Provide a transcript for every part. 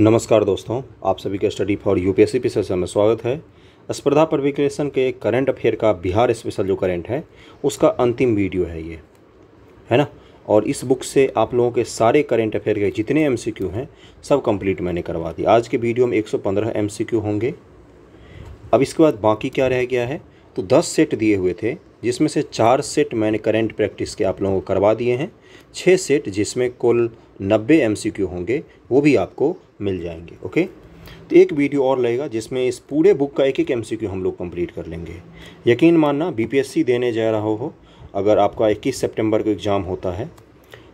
नमस्कार दोस्तों आप सभी के study for UPSC P session में स्वागत है स्पर्धा परिवेक्षण के करंट अफेयर का बिहार स्पेशल जो करंट है उसका अंतिम वीडियो है ये है ना और इस बुक से आप लोगों के सारे करंट अफेयर के जितने एमसीक्यू हैं सब कंप्लीट मैंने करवा दी आज के वीडियो में 115 एमसीक्यू होंगे अब इसके बाद बाकी क्या रह गया है तो दस सेट दिए हुए थे जिसमें से चार सेट मैंने करेंट प्रैक्टिस के आप लोगों को करवा दिए हैं छः सेट जिसमें कुल नब्बे एम होंगे वो भी आपको मिल जाएंगे ओके तो एक वीडियो और लगेगा जिसमें इस पूरे बुक का एक एक एम हम लोग कंप्लीट कर लेंगे यकीन मानना बीपीएससी देने जा रहा हो अगर आपका 21 सितंबर को एग्ज़ाम होता है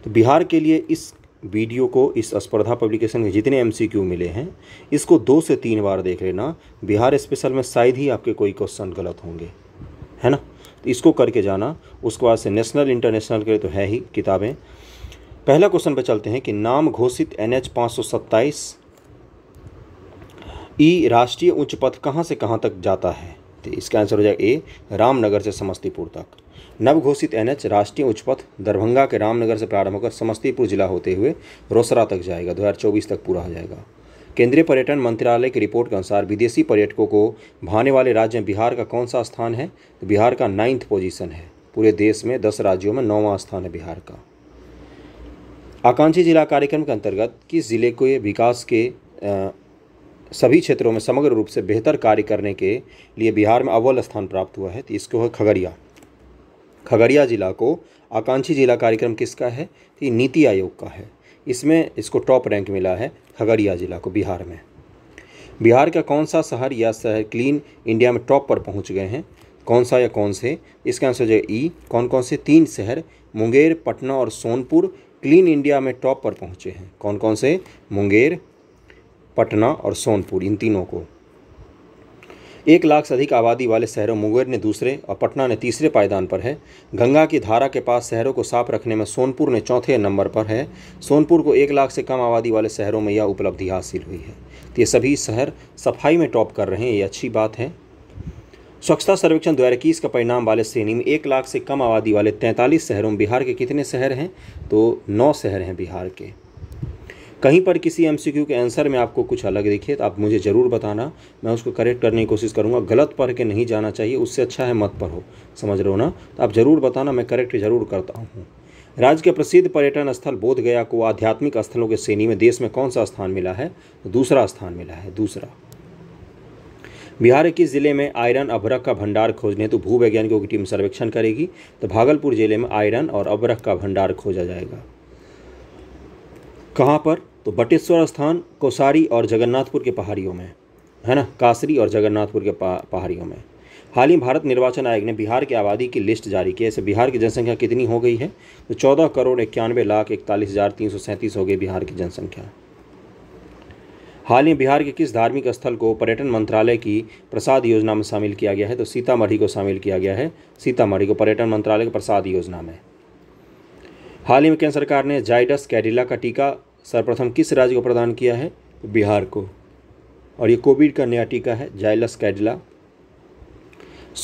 तो बिहार के लिए इस वीडियो को इस स्पर्धा पब्लिकेशन के जितने एम मिले हैं इसको दो से तीन बार देख लेना बिहार स्पेशल में शायद ही आपके कोई क्वेश्चन गलत होंगे है ना तो इसको करके जाना उसके बाद से नेशनल इंटरनेशनल के लिए तो है ही किताबें पहला क्वेश्चन पे चलते हैं कि नाम घोषित एन एच ई राष्ट्रीय उच्च पथ कहाँ से कहाँ तक जाता है तो इसका आंसर हो जाएगा ए रामनगर से समस्तीपुर तक नव एन एच राष्ट्रीय उच्च पथ दरभंगा के रामनगर से प्रारंभ होकर समस्तीपुर जिला होते हुए रोसरा तक जाएगा 2024 तक पूरा हो जाएगा केंद्रीय पर्यटन मंत्रालय की रिपोर्ट के अनुसार विदेशी पर्यटकों को भाने वाले राज्य में बिहार का कौन सा स्थान है तो बिहार का नाइन्थ पोजीशन है पूरे देश में दस राज्यों में नौवां स्थान है बिहार का आकांक्षी जिला कार्यक्रम के अंतर्गत किस ज़िले ये विकास के आ, सभी क्षेत्रों में समग्र रूप से बेहतर कार्य करने के लिए बिहार में अव्वल स्थान प्राप्त हुआ है तो इसको है खगड़िया खगड़िया जिला को आकांक्षी जिला कार्यक्रम किसका है तो नीति आयोग का है इसमें इसको टॉप रैंक मिला है खगड़िया जिला को बिहार में बिहार का कौन सा शहर या शहर क्लीन इंडिया में टॉप पर पहुंच गए हैं कौन सा या कौन से इसका आंसर जो ई कौन कौन से तीन शहर मुंगेर पटना और सोनपुर क्लीन इंडिया में टॉप पर पहुंचे हैं कौन कौन से मुंगेर पटना और सोनपुर इन तीनों को एक लाख से अधिक आबादी वाले शहरों मुंगेर ने दूसरे और पटना ने तीसरे पायदान पर है गंगा की धारा के पास शहरों को साफ रखने में सोनपुर ने चौथे नंबर पर है सोनपुर को एक लाख से कम आबादी वाले शहरों में यह उपलब्धि हासिल हुई है तो ये सभी शहर सफाई में टॉप कर रहे हैं ये अच्छी बात है स्वच्छता सर्वेक्षण दो हज़ार का परिणाम वाले श्रेणी में एक लाख से कम आबादी वाले तैंतालीस शहरों में बिहार के कितने शहर हैं तो नौ शहर हैं बिहार के कहीं पर किसी एम के आंसर में आपको कुछ अलग दिखे तो आप मुझे ज़रूर बताना मैं उसको करेक्ट करने की कोशिश करूँगा गलत पढ़ के नहीं जाना चाहिए उससे अच्छा है मत पढ़ो समझ रहे हो ना तो आप ज़रूर बताना मैं करेक्ट ज़रूर करता हूँ राज्य के प्रसिद्ध पर्यटन स्थल बोध गया को आध्यात्मिक स्थलों के श्रेणी में देश में कौन सा स्थान मिला है तो दूसरा स्थान मिला है दूसरा बिहार के ज़िले में आयरन अभरक का भंडार खोजने तो भूवैज्ञानिकों की टीम सर्वेक्षण करेगी तो भागलपुर ज़िले में आयरन और अभरक का भंडार खोजा जाएगा कहाँ पर तो बटेश्वर स्थान कोसारी और जगन्नाथपुर के पहाड़ियों में है ना कासरी और जगन्नाथपुर के पहाड़ियों में हाल ही भारत निर्वाचन आयोग ने बिहार की आबादी की लिस्ट जारी की है बिहार की जनसंख्या कितनी हो गई है तो चौदह करोड़ इक्यानवे लाख इकतालीस हज़ार तीन सौ सैंतीस हो गई बिहार की जनसंख्या हाल ही बिहार के किस धार्मिक स्थल को पर्यटन मंत्रालय की प्रसाद योजना में शामिल किया गया है तो सीतामढ़ी को शामिल किया गया है सीतामढ़ी को पर्यटन मंत्रालय के प्रसाद योजना में हाल ही में केंद्र सरकार ने जाइडस कैडिला का टीका सर्वप्रथम किस राज्य को प्रदान किया है बिहार को और ये कोविड का नया टीका है जाइलस कैडिला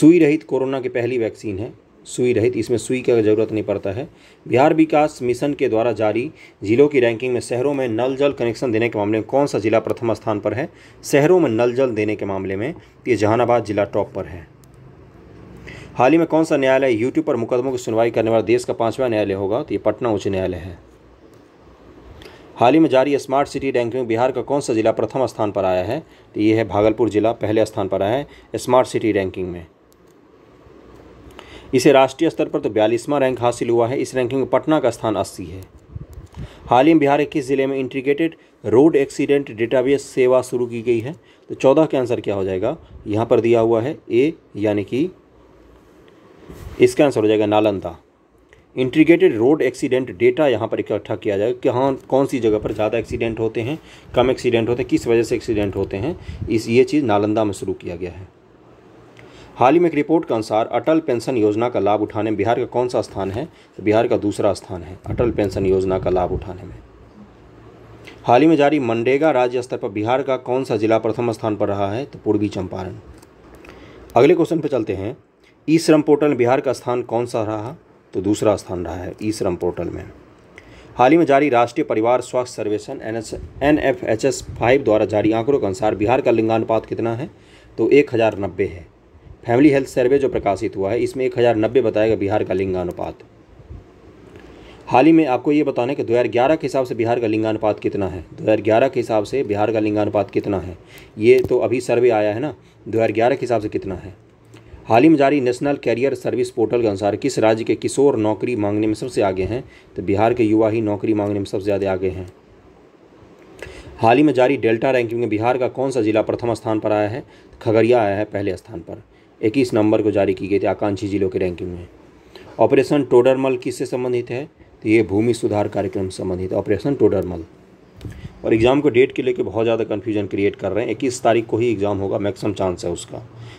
सुई रहित कोरोना की पहली वैक्सीन है सुई रहित इसमें सुई की जरूरत नहीं पड़ता है बिहार विकास मिशन के द्वारा जारी जिलों की रैंकिंग में शहरों में नल जल कनेक्शन देने के मामले में कौन सा जिला प्रथम स्थान पर है शहरों में नल जल देने के मामले में ये जहानाबाद जिला टॉप पर है हाल ही में कौन सा न्यायालय यूट्यूब पर मुकदमों की सुनवाई करने वाला देश का पाँचवा न्यायालय होगा तो ये पटना उच्च न्यायालय है हाल ही में जारी स्मार्ट सिटी रैंकिंग में बिहार का कौन सा जिला प्रथम स्थान पर आया है तो ये है भागलपुर जिला पहले स्थान पर आया है स्मार्ट सिटी रैंकिंग में इसे राष्ट्रीय स्तर पर तो बयालीसवां रैंक हासिल हुआ है इस रैंकिंग में पटना का स्थान अस्सी है हाल ही में बिहार के किस ज़िले में इंटीग्रेटेड रोड एक्सीडेंट डेटाबेस सेवा शुरू की गई है तो चौदह का आंसर क्या हो जाएगा यहाँ पर दिया हुआ है ए यानी कि इसका आंसर हो जाएगा Nalanda integrated road accident data यहाँ पर इकट्ठा किया जाएगा कि हाँ कौन सी जगह पर ज़्यादा एक्सीडेंट होते हैं कम एक्सीडेंट होते हैं किस वजह से एक्सीडेंट होते हैं इस ये चीज़ नालंदा में शुरू किया गया है हाल ही में एक रिपोर्ट के अनुसार अटल पेंशन योजना का लाभ उठाने में बिहार का कौन सा स्थान है तो बिहार का दूसरा स्थान है अटल पेंशन योजना का लाभ उठाने में हाल ही में जारी मनरेगा राज्य स्तर पर बिहार का कौन सा जिला प्रथम स्थान पर रहा है तो पूर्वी चंपारण अगले क्वेश्चन पर चलते हैं ई श्रम पोर्टल में बिहार का स्थान कौन सा रहा तो दूसरा स्थान रहा है ई श्रम पोर्टल में हाल ही में जारी राष्ट्रीय परिवार स्वास्थ्य सर्वेक्षण N H N F H S five द्वारा जारी आंकड़ों के अनुसार बिहार का लिंगानुपात कितना है तो एक हज़ार नब्बे है फैमिली हेल्थ सर्वे जो प्रकाशित हुआ है इसमें एक हज़ार नब्बे बताया गया बिहार का लिंगानुपात हाल ही में आपको ये बताने कि दो हजार ग्यारह के हिसाब से बिहार का लिंगानुपात कितना है दो हजार ग्यारह के हिसाब से बिहार का लिंगानुपात कितना है ये तो अभी सर्वे आया है ना दो हजार ग्यारह के हिसाब से कितना है हाल ही में जारी नेशनल कैरियर सर्विस पोर्टल के अनुसार किस राज्य के किशोर नौकरी मांगने में सबसे आगे हैं तो बिहार के युवा ही नौकरी मांगने में सबसे ज़्यादा आगे हैं हाल ही में जारी डेल्टा रैंकिंग में बिहार का कौन सा जिला प्रथम स्थान पर आया है खगड़िया आया है पहले स्थान पर इक्कीस नंबर को जारी की गई थी आकांक्षी जिलों की रैंकिंग में ऑपरेशन टोडरमल किससे संबंधित है तो ये भूमि सुधार कार्यक्रम से संबंधित ऑपरेशन टोडरमल और एग्ज़ाम को डेट के लेके बहुत ज़्यादा कन्फ्यूजन क्रिएट कर रहे हैं इक्कीस तारीख को ही एग्ज़ाम होगा मैक्सिमम चांस है उसका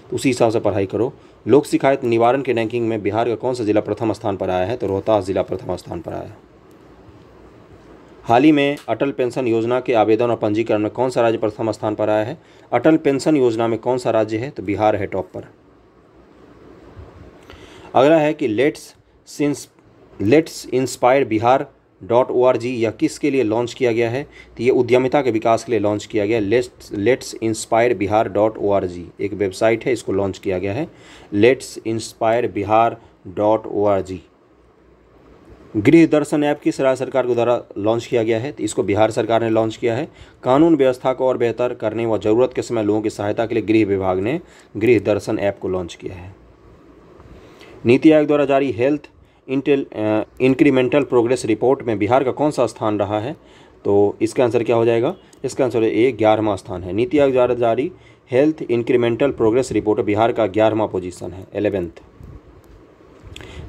तो उसी हिसाब से पढ़ाई करो लोक शिकायत निवारण के रैंकिंग में बिहार का कौन सा ज़िला प्रथम स्थान पर आया है तो रोहतास ज़िला प्रथम स्थान पर आया है हाल ही में अटल पेंशन योजना के आवेदन और पंजीकरण में कौन सा राज्य प्रथम स्थान पर आया है अटल पेंशन योजना में कौन सा राज्य है तो बिहार है टॉप पर अगला है कि let's since let's inspire Bihar dot O R G यह किस के लिए लॉन्च किया गया है तो ये उद्यमिता के विकास के लिए लॉन्च किया गया let's let's inspire Bihar dot O R G एक वेबसाइट है इसको लॉन्च किया गया है let's inspire Bihar dot O R G Grih Darshan app किस राज्य सरकार के द्वारा लॉन्च किया गया है तो इसको बिहार सरकार ने लॉन्च किया है कानून व्यवस्था को और बेहतर करने व जरूरत के समय लोगों की सहायता के लिए गृह विभाग ने गृह दर्शन ऐप को लॉन्च किया है नीति आयोग द्वारा जारी health intel incremental progress report में बिहार का कौन सा स्थान रहा है तो इसका आंसर क्या हो जाएगा इसका आंसर ए ग्यारहवा स्थान है नीति आयोग द्वारा जारी health incremental progress report Bihar का ग्यारहवा पोजीशन है एलेवेंथ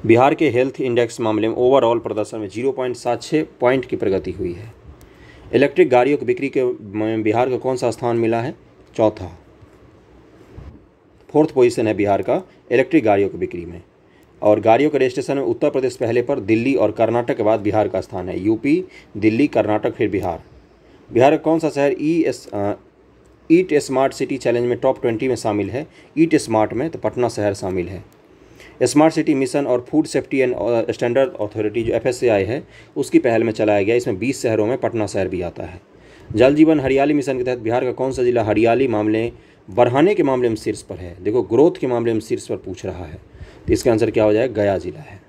बिहार के हेल्थ इंडेक्स मामले में ओवरऑल प्रदर्शन में जीरो पॉइंट सात छः पॉइंट की प्रगति हुई है इलेक्ट्रिक गाड़ियों की बिक्री के बिहार का कौन सा स्थान मिला है चौथा फोर्थ पोजिशन है बिहार का इलेक्ट्रिक गाड़ियों की बिक्री में और गाड़ियों के रजिस्ट्रेशन में उत्तर प्रदेश पहले पर दिल्ली और कर्नाटक के बाद बिहार का स्थान है यूपी दिल्ली कर्नाटक फिर बिहार बिहार का कौन सा शहर ई एस ईट स्मार्ट सिटी चैलेंज में टॉप ट्वेंटी में शामिल है ईट e स्मार्ट में तो पटना शहर शामिल है स्मार्ट सिटी मिशन और food safety and standard authority जो एफ है उसकी पहल में चलाया गया इसमें बीस शहरों में पटना शहर भी आता है जल जीवन हरियाली मिशन के तहत बिहार का कौन सा जिला हरियाली मामले बढ़ाने के मामले में शीर्ष पर है देखो ग्रोथ के मामले में शीर्ष पर पूछ रहा है तो इसका आंसर क्या हो जाएगा गया ज़िला है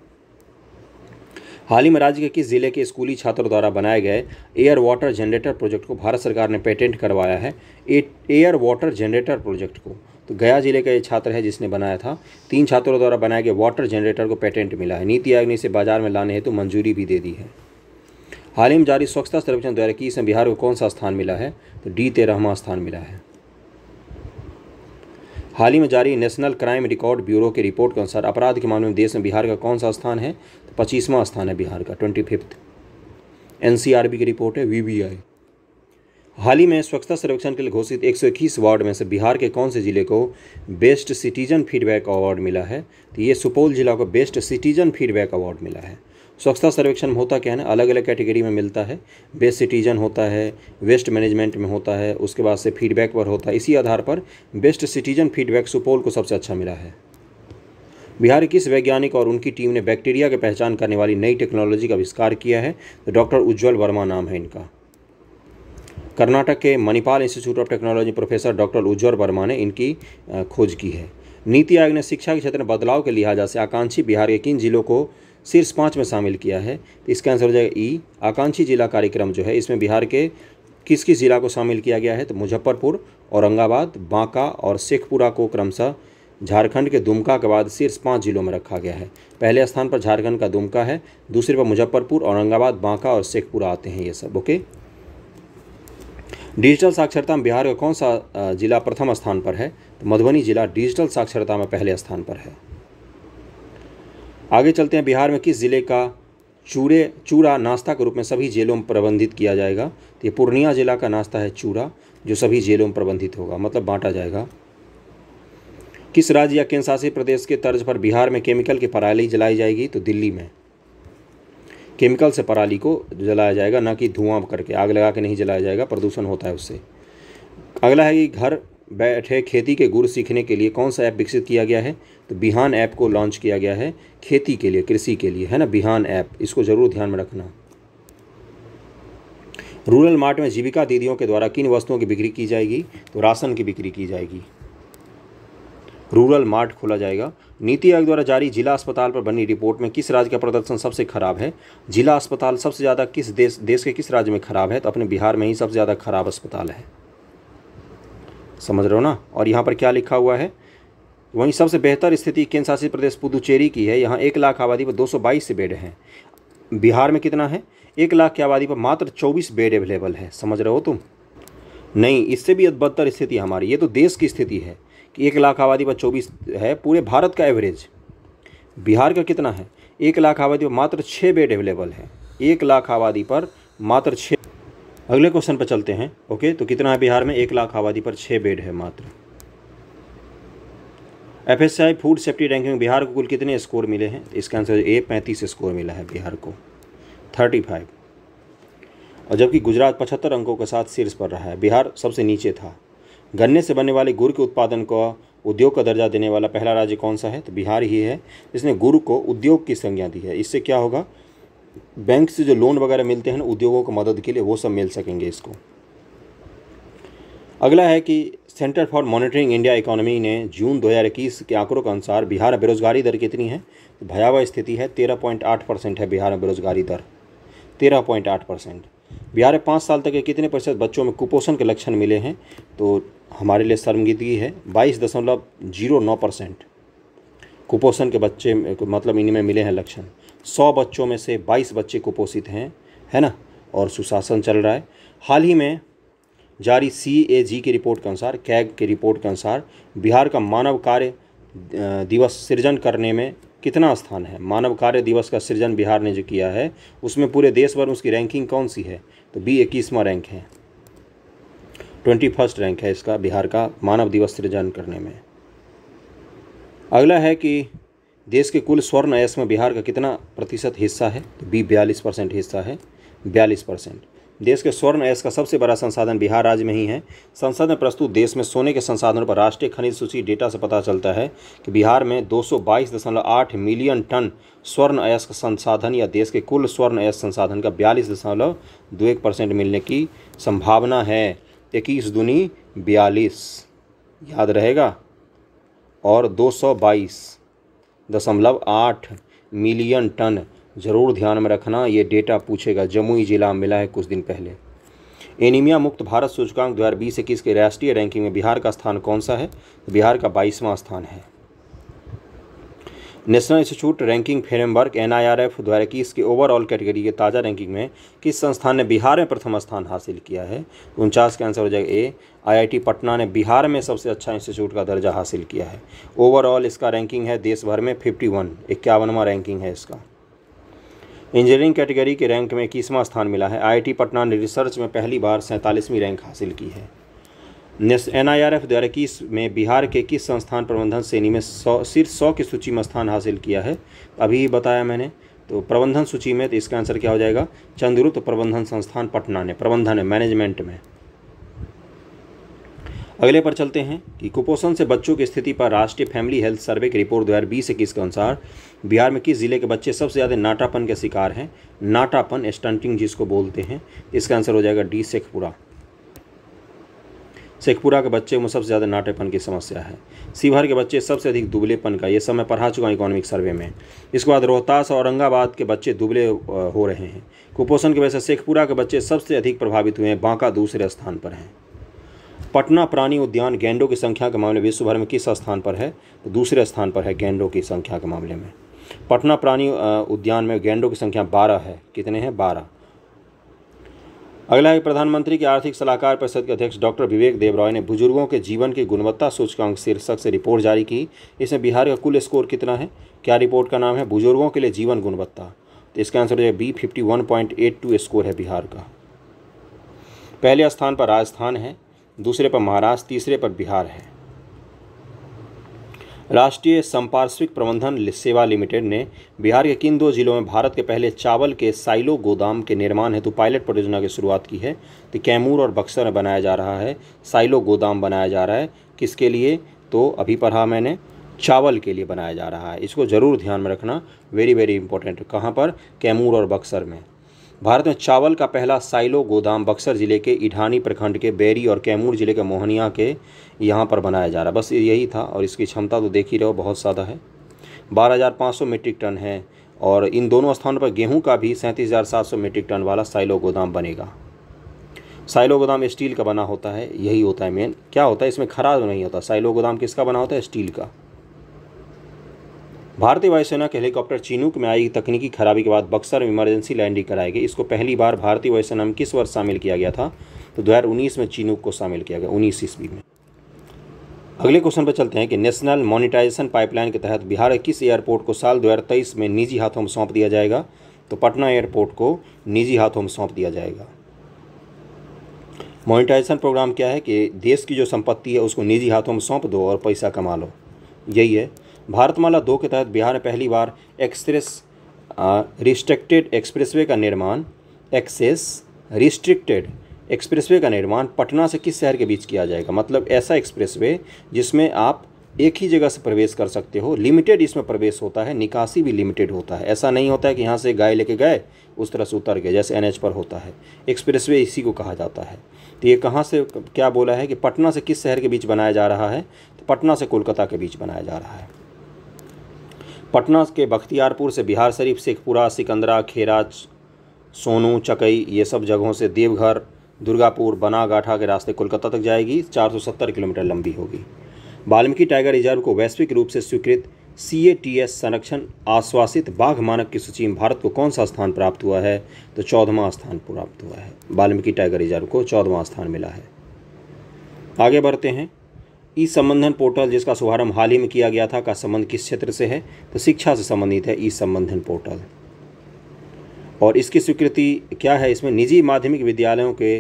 हाल ही में राज्य के किस जिले के स्कूली छात्रों द्वारा बनाए गए एयर वाटर जनरेटर प्रोजेक्ट को भारत सरकार ने पेटेंट करवाया है एयर वाटर जनरेटर प्रोजेक्ट को तो गया जिले का ये छात्र है जिसने बनाया था तीन छात्रों द्वारा बनाए गए वाटर जनरेटर को पेटेंट मिला है नीति आयोग ने इसे बाजार में लाने हेतु तो मंजूरी भी दे दी है हाल ही में जारी स्वच्छता सर्वेक्षण द्वारा इक्कीस में बिहार को कौन सा स्थान मिला है तो डी तेरहवा स्थान मिला है हाल ही में जारी नेशनल क्राइम रिकॉर्ड ब्यूरो की रिपोर्ट के अनुसार अपराध के मामले में देश में बिहार का कौन सा स्थान है तो पच्चीसवां स्थान है बिहार का ट्वेंटी फिफ्थ एन की रिपोर्ट है वी हाल ही में स्वच्छता सर्वेक्षण के लिए घोषित एक वार्ड में से बिहार के कौन से जिले को बेस्ट सिटीजन फीडबैक अवार्ड मिला है तो ये सुपौल जिला को बेस्ट सिटीजन फीडबैक अवार्ड मिला है स्वच्छता सर्वेक्षण में होता क्या है ना अलग अलग कैटेगरी में मिलता है बेस्ट सिटीजन होता है वेस्ट मैनेजमेंट में होता है उसके बाद से फीडबैक पर होता है इसी आधार पर बेस्ट सिटीजन फीडबैक सुपौल को सबसे अच्छा मिला है बिहार किस वैज्ञानिक और उनकी टीम ने बैक्टीरिया की पहचान करने वाली नई टेक्नोलॉजी का आविष्कार किया है तो डॉक्टर उज्ज्वल वर्मा नाम है इनका कर्नाटक के Manipal institute of technology professor doctor Ujjwal Verma ने इनकी खोज की है नीति आयोग ने शिक्षा के क्षेत्र में बदलाव के लिहाजा से आकांक्षी बिहार के किन जिलों को शीर्ष पाँच में शामिल किया है तो इसका आंसर हो जाएगा ई आकांक्षी जिला कार्यक्रम जो है इसमें बिहार के किस किस ज़िला को शामिल किया गया है तो मुजफ्फरपुर औरंगाबाद बांका और शेखपुरा को क्रमशः झारखंड के दुमका के बाद शीर्ष पाँच जिलों में रखा गया है पहले स्थान पर झारखंड का दुमका है दूसरे पर मुजफ्फरपुर औरंगाबाद बांका और शेखपुरा आते हैं ये सब ओके डिजिटल साक्षरता में बिहार का कौन सा जिला प्रथम स्थान पर है तो मधुबनी जिला डिजिटल साक्षरता में पहले स्थान पर है आगे चलते हैं बिहार में किस ज़िले का चूड़े चूड़ा नाश्ता के रूप में सभी जेलों में प्रबंधित किया जाएगा तो ये पूर्णिया जिला का नाश्ता है चूड़ा जो सभी जेलों में प्रबंधित होगा मतलब बांटा जाएगा किस राज्य या केंद्र शासित प्रदेश के तर्ज पर बिहार में केमिकल की पराली जलाई जाएगी तो दिल्ली में केमिकल से पराली को जलाया जाएगा ना कि धुआं करके आग लगा के नहीं जलाया जाएगा प्रदूषण होता है उससे अगला है कि घर बैठे खेती के गुर सीखने के लिए कौन सा ऐप विकसित किया गया है तो बिहान ऐप को लॉन्च किया गया है खेती के लिए कृषि के लिए है ना बिहान ऐप इसको ज़रूर ध्यान में रखना रूरल मार्ट में जीविका दीदियों के द्वारा किन वस्तुओं की बिक्री की जाएगी तो राशन की बिक्री की जाएगी रूरल मार्ट खोला जाएगा नीति आयोग द्वारा जारी जिला अस्पताल पर बनी रिपोर्ट में किस राज्य का प्रदर्शन सबसे खराब है जिला अस्पताल सबसे ज़्यादा किस देश देश के किस राज्य में खराब है तो अपने बिहार में ही सबसे ज़्यादा खराब अस्पताल है समझ रहे हो ना और यहाँ पर क्या लिखा हुआ है वहीं सबसे बेहतर स्थिति केंद्र शासित प्रदेश पुदुचेरी की है यहाँ एक लाख आबादी पर 222 बेड हैं बिहार में कितना है एक लाख की आबादी पर मात्र 24 बेड अवेलेबल है समझ रहे हो तुम नहीं इससे भी बदतर स्थिति हमारी ये तो देश की स्थिति है कि एक लाख आबादी पर चौबीस है पूरे भारत का एवरेज बिहार का कितना है एक लाख आबादी पर मात्र छः बेड अवेलेबल है एक लाख आबादी पर मात्र छः अगले क्वेश्चन पर चलते हैं ओके तो कितना है बिहार में एक लाख आबादी पर छः बेड है मात्र F S I food safety ranking Bihar को कुल कितने स्कोर मिले हैं इसका आंसर ए पैंतीस स्कोर मिला है बिहार को थर्टी फाइव और जबकि गुजरात पचहत्तर अंकों के साथ शीर्ष पर रहा है बिहार सबसे नीचे था गन्ने से बनने वाले गुड़ के उत्पादन को उद्योग का दर्जा देने वाला पहला राज्य कौन सा है तो बिहार ही है इसने गुड़ को उद्योग की संज्ञा दी है इससे क्या होगा बैंक से जो लोन वगैरह मिलते हैं ना उद्योगों को मदद के लिए वो सब मिल सकेंगे इसको अगला है कि centre for monitoring India economy ने जून 2021 के आंकड़ों के अनुसार बिहार बेरोजगारी दर कितनी है तो भयावह स्थिति है 13.8 परसेंट है बिहार में बेरोजगारी दर 13.8 परसेंट बिहार में पाँच साल तक के कितने प्रतिशत बच्चों में कुपोषण के लक्षण मिले हैं तो हमारे लिए शर्मगिदगी है बाईस दशमलव जीरो नौ परसेंट कुपोषण के बच्चे मतलब इनमें मिले हैं लक्षण सौ बच्चों में से बाईस बच्चे कुपोषित हैं है ना और सुशासन चल रहा है हाल ही में जारी सी की रिपोर्ट के अनुसार कैग की रिपोर्ट के अनुसार बिहार का मानव कार्य दिवस सृजन करने में कितना स्थान है मानव कार्य दिवस का सृजन बिहार ने जो किया है उसमें पूरे देश भर उसकी रैंकिंग कौन सी है तो बी इक्कीसवां रैंक है ट्वेंटी फर्स्ट रैंक है इसका बिहार का मानव दिवस सृजन करने में अगला है कि देश के कुल स्वर्ण आयस में बिहार का कितना प्रतिशत हिस्सा है तो बी बयालीस परसेंट हिस्सा है बयालीस परसेंट देश के स्वर्ण अयस का सबसे बड़ा संसाधन बिहार राज्य में ही है संसद में प्रस्तुत देश में सोने के संसाधनों पर राष्ट्रीय खनिज सूची डेटा से पता चलता है कि बिहार में 222.8 मिलियन टन स्वर्ण अयस्क संसाधन या देश के कुल स्वर्ण अयस्क संसाधन का बयालीस दशमलव दो एक परसेंट मिलने की संभावना है इक्कीस दूनी बयालीस याद रहेगा और दो सौ बाईस दशमलव आठ मिलियन टन ज़रूर ध्यान में रखना ये डेटा पूछेगा जमुई ज़िला मिला है कुछ दिन पहले एनीमिया मुक्त भारत सूचकांक दो हज़ार बीस इक्कीस के राष्ट्रीय रैंकिंग में बिहार का स्थान कौन सा है बिहार का बाईसवां स्थान है national institute ranking framework N I R F दो हज़ार इक्कीस के ओवरऑल कैटेगरी के ताज़ा रैंकिंग में किस संस्थान ने बिहार में प्रथम स्थान हासिल किया है उनचास का आंसर हो जाएगा ए आईआईटी पटना ने बिहार में सबसे अच्छा इंस्टीट्यूट का दर्जा हासिल किया है ओवरऑल इसका रैंकिंग है देश भर में फिफ्टी वन इक्यावनवा रैंकिंग है इसका इंजीनियरिंग कैटेगरी के रैंक में इक्कीसवां स्थान मिला है आईआईटी पटना ने रिसर्च में पहली बार सैंतालीसवीं रैंक हासिल की है एन आई आर एफ दो हज़ार इक्कीस में बिहार के किस संस्थान प्रबंधन श्रेणी में सौ सिर्फ सौ की सूची में स्थान हासिल किया है अभी बताया मैंने तो प्रबंधन सूची में तो इसका आंसर क्या हो जाएगा चंद्रुप्त प्रबंधन संस्थान पटना ने प्रबंधन मैनेजमेंट में अगले पर चलते हैं कि कुपोषण से बच्चों की स्थिति पर राष्ट्रीय फैमिली हेल्थ सर्वे की रिपोर्ट दो हज़ार बीस इक्कीस के अनुसार बिहार में किस जिले के बच्चे सबसे ज़्यादा नाटापन के शिकार हैं नाटापन स्टंटिंग जिसको बोलते हैं इसका आंसर हो जाएगा डी शेखपुरा शेखपुरा के बच्चे में सबसे ज़्यादा नाटेपन की समस्या है शिवहर के बच्चे सबसे अधिक दुबलेपन का ये सब मैं पढ़ा चुका हूँ इकोनॉमिक सर्वे में इसके बाद रोहतास और औरंगाबाद के बच्चे दुबले हो रहे हैं कुपोषण की वजह से शेखपुरा के बच्चे सबसे अधिक प्रभावित हुए हैं बांका दूसरे स्थान पर हैं पटना प्राणी उद्यान गैंडों की संख्या के मामले में विश्वभर में किस स्थान पर है तो दूसरे स्थान पर है गैंडों की संख्या के मामले में पटना प्राणी उद्यान में गैंडों की संख्या बारह है कितने हैं बारह अगला है प्रधानमंत्री के आर्थिक सलाहकार परिषद के अध्यक्ष डॉक्टर विवेक देव राय ने बुजुर्गों के जीवन की गुणवत्ता सूचकांक शीर्षक से रिपोर्ट जारी की इसमें बिहार का कुल स्कोर कितना है क्या रिपोर्ट का नाम है बुजुर्गों के लिए जीवन गुणवत्ता तो इसका आंसर जो है B fifty one point eight two score है बिहार का पहले स्थान पर राजस्थान है दूसरे पर महाराष्ट्र तीसरे पर बिहार है राष्ट्रीय संपार्श्विक प्रबंधन सेवा लिमिटेड ने बिहार के किन दो जिलों में भारत के पहले चावल के साइलो गोदाम के निर्माण हेतु पायलट परियोजना की शुरुआत की है तो कैमूर और बक्सर में बनाया जा रहा है साइलो गोदाम बनाया जा रहा है किसके लिए तो अभी पढ़ा मैंने चावल के लिए बनाया जा रहा है इसको ज़रूर ध्यान में रखना वेरी वेरी इंपॉर्टेंट कहाँ पर कैमूर और बक्सर में भारत में चावल का पहला साइलो गोदाम बक्सर ज़िले के इढानी प्रखंड के बैरी और कैमूर ज़िले के मोहनिया के यहाँ पर बनाया जा रहा है बस यही था और इसकी क्षमता तो देख ही रहो बहुत ज़्यादा है 12,500 मीट्रिक टन है और इन दोनों स्थानों पर गेहूं का भी 37,700 मीट्रिक टन वाला साइलो गोदाम बनेगा साइलो गोदाम स्टील का बना होता है यही होता है मेन क्या होता है इसमें खराब नहीं होता साइलो गोदाम किसका बना होता है स्टील का भारतीय वायुसेना के हेलीकॉप्टर चीनुक में आई तकनीकी खराबी के बाद बक्सर में इमरजेंसी लैंडिंग कराई गई इसको पहली बार भारतीय वायुसेना में किस वर्ष शामिल किया गया था तो उन्नीस में चिनूक को शामिल किया गया उन्नीस ईस्वी में अगले क्वेश्चन पर चलते हैं कि नेशनल मोनिटाइजेशन पाइपलाइन के तहत बिहार के किस एयरपोर्ट को साल तेईस में निजी हाथों में सौंप दिया जाएगा तो पटना एयरपोर्ट को निजी हाथों में सौंप दिया जाएगा मोनिटाइजेशन प्रोग्राम क्या है कि देश की जो संपत्ति है उसको निजी हाथों में सौंप दो और पैसा कमा लो यही है भारतमाला दो के तहत बिहार में पहली बार एक्सप्रेस रिस्ट्रिक्टेड एक्सप्रेसवे का निर्माण एक्सेस रिस्ट्रिक्टेड एक्सप्रेसवे का निर्माण पटना से किस शहर के बीच किया जाएगा मतलब ऐसा एक्सप्रेसवे जिसमें आप एक ही जगह से प्रवेश कर सकते हो लिमिटेड इसमें प्रवेश होता है निकासी भी लिमिटेड होता है ऐसा नहीं होता है कि यहाँ से गाय लेके गए उस तरह से उतर गए जैसे एनएच पर होता है एक्सप्रेसवे इसी को कहा जाता है तो ये कहाँ से क्या बोला है कि पटना से किस शहर के बीच बनाया जा रहा है तो पटना से कोलकाता के बीच बनाया जा रहा है पटना के बख्तियारपुर से बिहार शरीफ शेखपुरा सिकंदरा खेरा सोनू चकई ये सब जगहों से देवघर दुर्गापुर बनागाठा के रास्ते कोलकाता तक जाएगी 470 किलोमीटर लंबी होगी वाल्मीकि टाइगर रिजर्व को वैश्विक रूप से स्वीकृत सी ए टी एस संरक्षण आश्वासित बाघ मानक की सूची में भारत को कौन सा स्थान प्राप्त हुआ है तो चौदहवा स्थान प्राप्त हुआ है वाल्मीकि टाइगर रिजर्व को चौदहवा स्थान मिला है आगे बढ़ते हैं ई संबंधन पोर्टल जिसका शुभारंभ हाल ही में किया गया था का संबंध किस क्षेत्र से है तो शिक्षा से संबंधित है ई संबंधन पोर्टल और इसकी स्वीकृति क्या है इसमें निजी माध्यमिक विद्यालयों के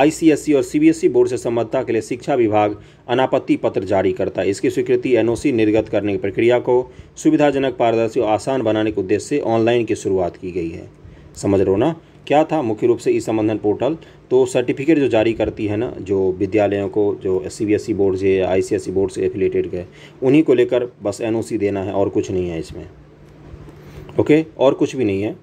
आईसीएसई और सीबीएसई बोर्ड से संबद्धता के लिए शिक्षा विभाग अनापत्ति पत्र जारी करता है इसकी स्वीकृति एनओसी निर्गत करने की प्रक्रिया को सुविधाजनक पारदर्शी और आसान बनाने के उद्देश्य से ऑनलाइन की शुरुआत की गई है समझ रो ना क्या था मुख्य रूप से ई संबंधन पोर्टल तो सर्टिफिकेट जो जारी करती है ना जो विद्यालयों को जो C B S E board से या I C S C board से एफिलेटेड गए उन्हीं को लेकर बस एन ओ सी देना है और कुछ नहीं है इसमें ओके और कुछ भी नहीं है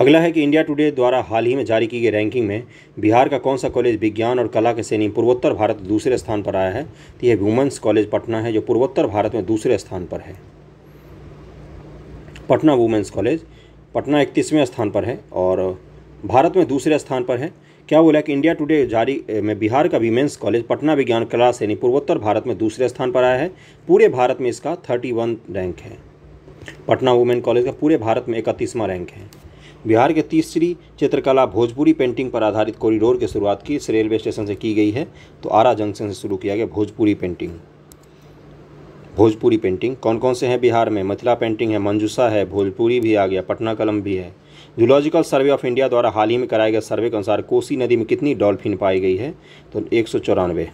अगला है कि इंडिया टुडे द्वारा हाल ही में जारी की गई रैंकिंग में बिहार का कौन सा कॉलेज विज्ञान और कला के श्रेणी पूर्वोत्तर भारत दूसरे स्थान पर आया है तो यह वुमेंस कॉलेज पटना है जो पूर्वोत्तर भारत में दूसरे स्थान पर है पटना वुमेंस कॉलेज पटना इकतीसवें स्थान पर है और भारत में दूसरे स्थान पर है क्या बोला कि इंडिया टुडे जारी में बिहार का वीमेंस कॉलेज पटना विज्ञान कला सैनी यानी पूर्वोत्तर भारत में दूसरे स्थान पर आया है पूरे भारत में इसका थर्टी वन रैंक है पटना वुमेन कॉलेज का पूरे भारत में इकतीसवां रैंक है बिहार के तीसरी चित्रकला भोजपुरी पेंटिंग पर आधारित कॉरिडोर की शुरुआत की इस रेलवे स्टेशन से की गई है तो आरा जंक्शन से शुरू किया गया भोजपुरी पेंटिंग भोजपुरी पेंटिंग कौन कौन से हैं बिहार में मिथिला पेंटिंग है मंजूसा है भोजपुरी भी आ गया पटना कलम भी है जूलॉजिकल सर्वे ऑफ इंडिया द्वारा हाल ही में कराए गए सर्वे के अनुसार कोसी नदी में कितनी डॉल्फिन पाई गई है तो एक सौ चौरानवे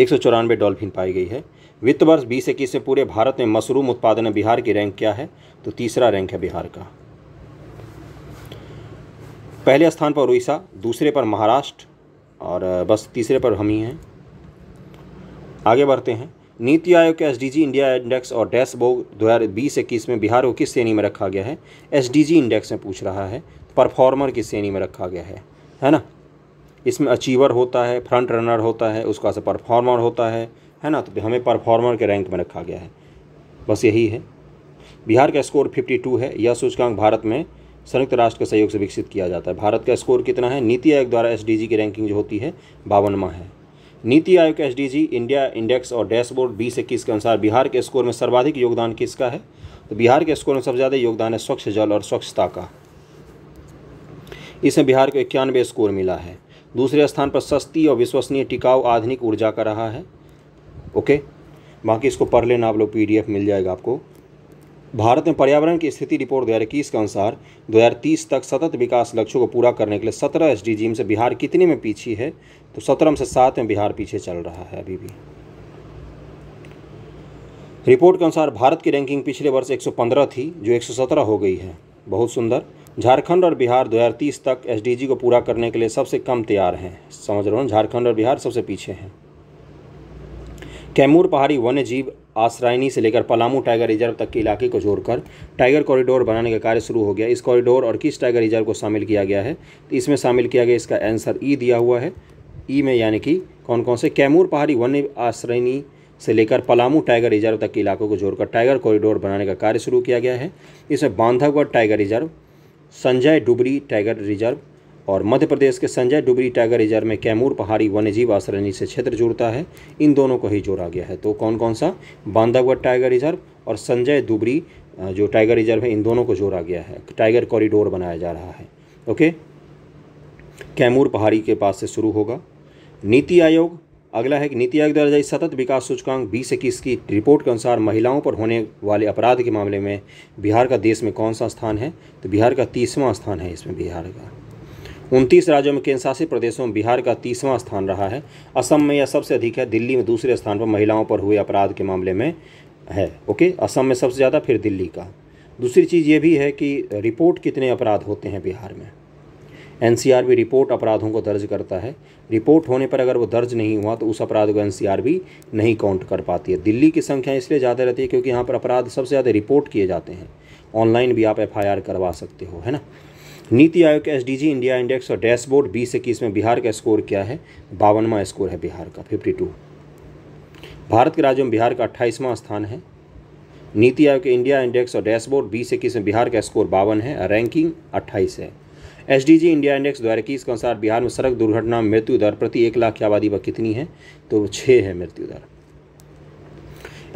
एक सौ चौरानवे डॉल्फिन पाई गई है वित्त वर्ष बीस इक्कीस में पूरे भारत में मशरूम उत्पादन में बिहार की रैंक क्या है तो तीसरा रैंक है बिहार का पहले स्थान पर उड़ीसा दूसरे पर महाराष्ट्र और बस तीसरे पर हम ही हैं आगे बढ़ते हैं नीति आयोग के एस इंडिया इंडेक्स और डैशबोर्ड दो हज़ार बीस इक्कीस में बिहार को किस श्रेणी में रखा गया है एस इंडेक्स में पूछ रहा है परफॉर्मर किस श्रेणी में रखा गया है है ना इसमें अचीवर होता है फ्रंट रनर होता है उसका से परफॉर्मर होता है है ना तो हमें परफॉर्मर के रैंक में रखा गया है बस यही है बिहार का स्कोर 52 है यह सूचकांक भारत में संयुक्त राष्ट्र के सहयोग से विकसित किया जाता है भारत का स्कोर कितना है नीति आयोग द्वारा एस की रैंकिंग जो होती है बावनवा है NITI Aayog S G India index और डैशबोर्ड बीस इक्कीस के अनुसार बिहार के स्कोर में सर्वाधिक योगदान किसका है तो बिहार के स्कोर में सबसे ज़्यादा योगदान है स्वच्छ जल और स्वच्छता का इसमें बिहार को इक्यानवे स्कोर मिला है दूसरे स्थान पर सस्ती और विश्वसनीय टिकाऊ आधुनिक ऊर्जा का रहा है ओके बाकी इसको पढ़ लेना आप लोग पीडीएफ मिल जाएगा आपको भारत में पर्यावरण की स्थिति रिपोर्ट दो हज़ार इक्कीस के अनुसार 2030 तक सतत विकास लक्ष्यों को पूरा करने के लिए सत्रह एस से बिहार कितने में पीछे है तो सत्रह में से सात में बिहार पीछे चल रहा है अभी भी रिपोर्ट के अनुसार भारत की रैंकिंग पिछले वर्ष 115 थी जो 117 हो गई है बहुत सुंदर झारखंड और बिहार 2030 तक एसडीजी को पूरा करने के लिए सबसे कम तैयार हैं समझ रहे हो झारखंड और बिहार सबसे पीछे हैं कैमूर पहाड़ी वन्य जीव आसरायनी से लेकर पलामू टाइगर रिजर्व तक के इलाके को जोड़कर टाइगर कॉरिडोर बनाने का कार्य शुरू हो गया इस कॉरिडोर और किस टाइगर रिजर्व को शामिल किया गया है तो इसमें शामिल किया गया इसका आंसर ई दिया हुआ है ई में यानी कि कौन कौन से कैमूर पहाड़ी वन्य आश्रयनी से लेकर पलामू टाइगर रिजर्व तक के इलाकों को जोड़कर टाइगर कॉरिडोर बनाने का कार्य शुरू किया गया है इसमें Bandhavgarh tiger reserve Sanjay Dubri tiger reserve और मध्य प्रदेश के संजय डुबरी टाइगर रिजर्व में कैमूर पहाड़ी वन्यजीव आश्रयनी से क्षेत्र जुड़ता है इन दोनों को ही जोड़ा गया है तो कौन कौन सा बांधवगढ़ टाइगर रिजर्व और संजय डुबरी जो टाइगर रिजर्व है इन दोनों को जोड़ा गया है टाइगर कॉरिडोर बनाया जा रहा है ओके कैमूर पहाड़ी के पास से शुरू होगा नीति आयोग अगला है कि नीति आयोग द्वारा जारी सतत विकास सूचकांक बीस इक्कीस की रिपोर्ट के अनुसार महिलाओं पर होने वाले अपराध के मामले में बिहार का देश में कौन सा स्थान है तो बिहार का तीसवां स्थान है इसमें बिहार का उनतीस राज्यों में केंद्रशासित प्रदेशों में बिहार का तीसवां स्थान रहा है असम में यह सबसे अधिक है दिल्ली में दूसरे स्थान पर महिलाओं पर हुए अपराध के मामले में है ओके असम में सबसे ज़्यादा फिर दिल्ली का दूसरी चीज़ ये भी है कि रिपोर्ट कितने अपराध होते हैं बिहार में भी रिपोर्ट अपराधों को दर्ज करता है रिपोर्ट होने पर अगर वो दर्ज नहीं हुआ तो उस अपराध को भी नहीं काउंट कर पाती है दिल्ली की संख्या इसलिए ज़्यादा रहती है क्योंकि यहाँ पर अपराध सबसे ज़्यादा रिपोर्ट किए जाते हैं ऑनलाइन भी आप एफ करवा सकते हो है ना नीति आयोग के एस इंडिया इंडेक्स और डैशबोर्ड बीस इक्कीस में बिहार का स्कोर क्या है बावनवा स्कोर है बिहार का फिफ्टी टू भारत के राज्यों में बिहार का अट्ठाईसवां स्थान है नीति आयोग के इंडिया इंडेक्स और डैशबोर्ड बीस इक्कीस में बिहार का स्कोर बावन है रैंकिंग अट्ठाईस है तो एसडीजी इंडिया इंडेक्स द्वारा इक्कीस के अनुसार बिहार में सड़क दुर्घटना में मृत्यु दर प्रति एक लाख की आबादी पर कितनी है तो छः है मृत्यु दर